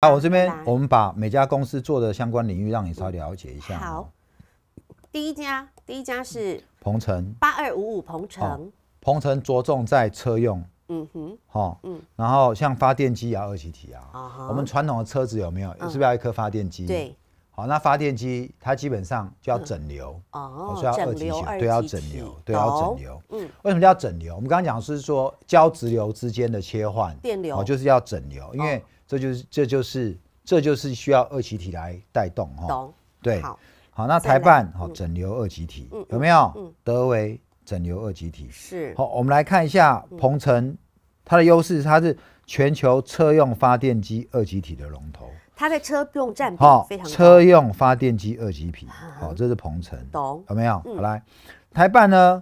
啊，我这边我们把每家公司做的相关领域让你稍微了解一下。好，第一家，第一家是鹏程，八二五五鹏程，鹏程着重在车用，嗯哼，好，嗯，然后像发电机啊、二级体啊，我们传统的车子有没有是不是要一颗发电机？对。好，那发电机它基本上就要整流哦，都要二级体，对，要整流，对，要整流。嗯，为什么叫整流？我们刚刚讲是说交直流之间的切换，电流，就是要整流，因为这就是这就是这就是需要二级体来带动哈。懂，对，好，好，那台办好整流二级体有没有？德维整流二级体是好，我们来看一下鹏城，它的优势它是全球车用发电机二级体的龙头。它的车用占比非常高，车用发电机二级皮，好，这是鹏程，懂有没有？好来，台办呢？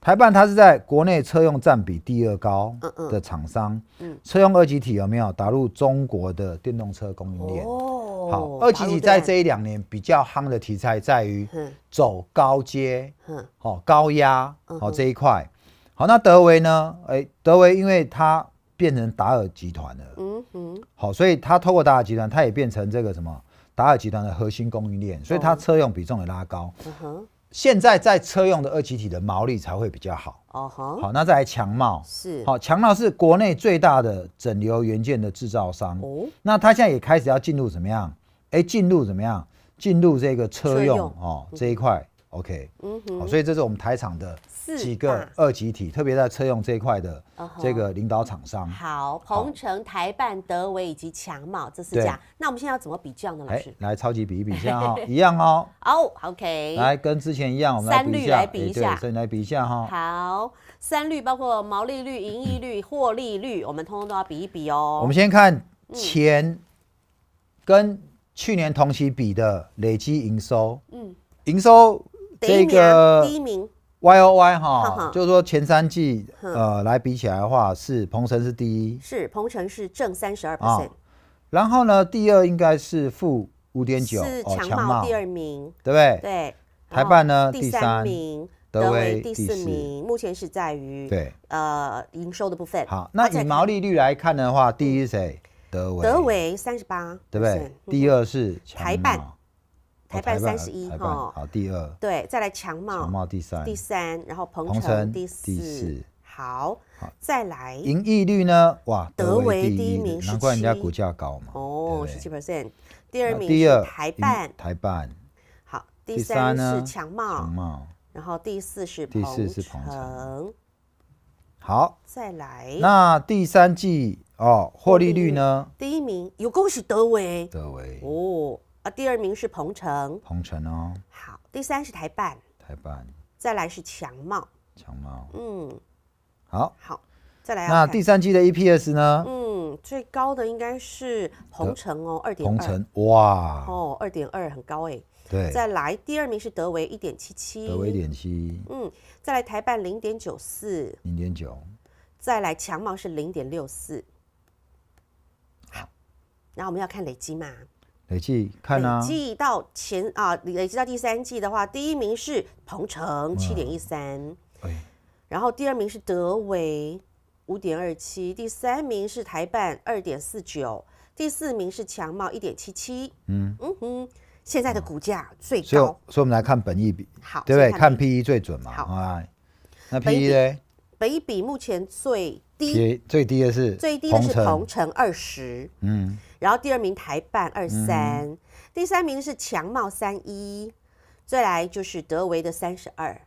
台办它是在国内车用占比第二高的厂商，嗯，车用二级体有没有打入中国的电动车供应链？哦，好，二级体在这一两年比较夯的题材在于走高阶，嗯，好高压，好这一块，好那德维呢？哎，德维因为它。变成达尔集团了，嗯哼，好，所以它透过达尔集团，它也变成这个什么达尔集团的核心供应链，所以它车用比重也拉高，嗯哼。现在在车用的二级体的毛利才会比较好，哦哈。好，那再来强茂，是，好，强茂是国内最大的整流元件的制造商，哦，那它现在也开始要进入怎么样？哎，进入怎么样？进入这个车用哦这一块，OK，嗯哼。好，所以这是我们台厂的。几个二级体，特别在车用这一块的这个领导厂商，好，鹏城、台办、德维以及强茂，这是家。那我们现在要怎么比较呢？老师，来超级比一比一下哈，一样哦。哦，OK，来跟之前一样，我们三率来比一下，来比一下哈。好，三率包括毛利率、盈利率、获利率，我们通通都要比一比哦。我们先看前跟去年同期比的累积营收，嗯，营收这个第一名。Y O Y 哈，就是说前三季呃来比起来的话，是鹏城是第一，是鹏城是正三十二 %，percent，然后呢第二应该是负五点九，强茂第二名，对不对？对，台办呢第三名，德威第四名，目前是在于对呃营收的部分。好，那以毛利率来看的话，第一是谁？德维，德维三十八，对不对？第二是台办。台办三十一，好，第二，对，再来强茂，强茂第三，第三，然后鹏程第四，第四，好，再来盈利率呢？哇，德维第一名，难怪人家股价高嘛，哦，十七 percent，第二名是台办，台办，好，第三呢是强茂，强茂，然后第四是鹏程，好，再来，那第三季哦，获利率呢？第一名，有恭喜德维，德维，哦。呃，第二名是彭城，彭城哦。好，第三是台办，台办。再来是强茂，强茂。嗯，好，好，再来。那第三季的 EPS 呢？嗯，最高的应该是彭城哦，二点。鹏城，哇。哦，二点二很高哎。对。再来，第二名是德维，一点七七。德维一点七。嗯，再来台办零点九四。零点九。再来强茂是零点六四。好，那我们要看累积嘛？累计看啊，累计到前啊，累计到第三季的话，第一名是鹏城七点一三，然后第二名是德维五点二七，第三名是台办二点四九，第四名是强茂一点七七，嗯嗯哼，现在的股价最高，所以我们来看本益比，好，对不对？看 P E 最准嘛，好，那 P E 呢？本益比目前最。低最低的是，最低的是同城二十，嗯，然后第二名台办二三，第三名是强茂三一，再来就是德维的三十二，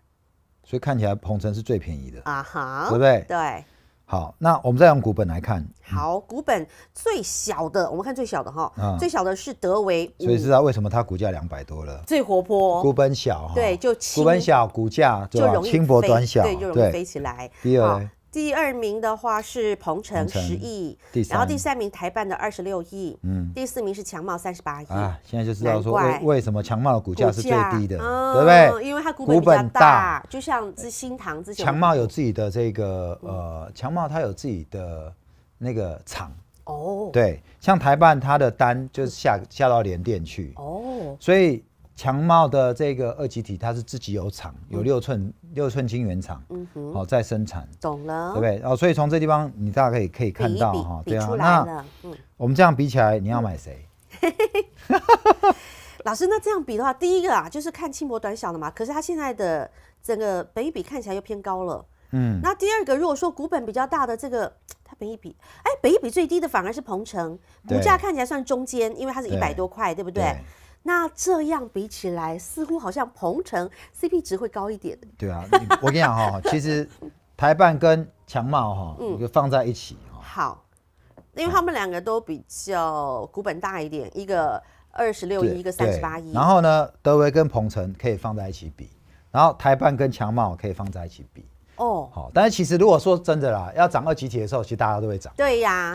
所以看起来鹏程是最便宜的啊哈，对不对？对，好，那我们再用股本来看，好，股本最小的，我们看最小的哈，最小的是德维，所以知道为什么它股价两百多了？最活泼，股本小，对，就股本小，股价就容易小，对，就容易飞起来，第二。第二名的话是鹏城十亿，然后第三名台办的二十六亿，嗯，第四名是强茂三十八亿啊。现在就知道说为什么强茂的股价是最低的，对不对？因为它股本大，就像资兴堂之前。强茂有自己的这个呃，强茂它有自己的那个厂哦，对，像台办它的单就是下下到联电去哦，所以。强茂的这个二级体，它是自己有厂，有六寸六寸晶圆厂，嗯哼，好在生产，懂了，对不对？哦，所以从这地方你大概可以可以看到哈，对啊，那我们这样比起来，你要买谁？老师，那这样比的话，第一个啊，就是看轻薄短小的嘛，可是它现在的整个一比看起来又偏高了，嗯。那第二个，如果说股本比较大的这个，它一比，哎，一比最低的反而是鹏城，股价看起来算中间，因为它是一百多块，对不对？那这样比起来，似乎好像鹏城 C P 值会高一点。对啊，我跟你讲哈，其实台办跟强茂哈，嗯，就放在一起哈。好，因为他们两个都比较股本大一点，一个二十六亿，一个三十八亿。然后呢，德维跟鹏城可以放在一起比，然后台办跟强茂可以放在一起比。哦，好，但是其实如果说真的啦，要涨二集体的时候，其实大家都会涨。对呀。